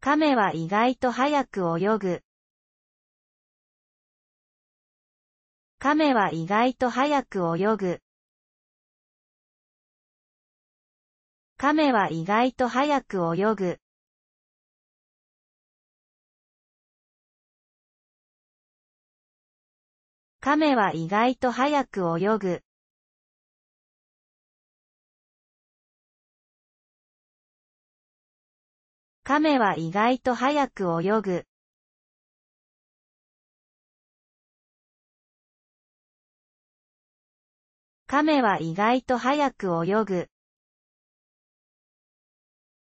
亀は意外と早く泳ぐ。亀は意外と早く泳ぐ。亀は意外と早く泳ぐ。亀は意外と早く泳ぐ。亀は意外と早く泳ぐ。亀は意外と早く泳ぐ。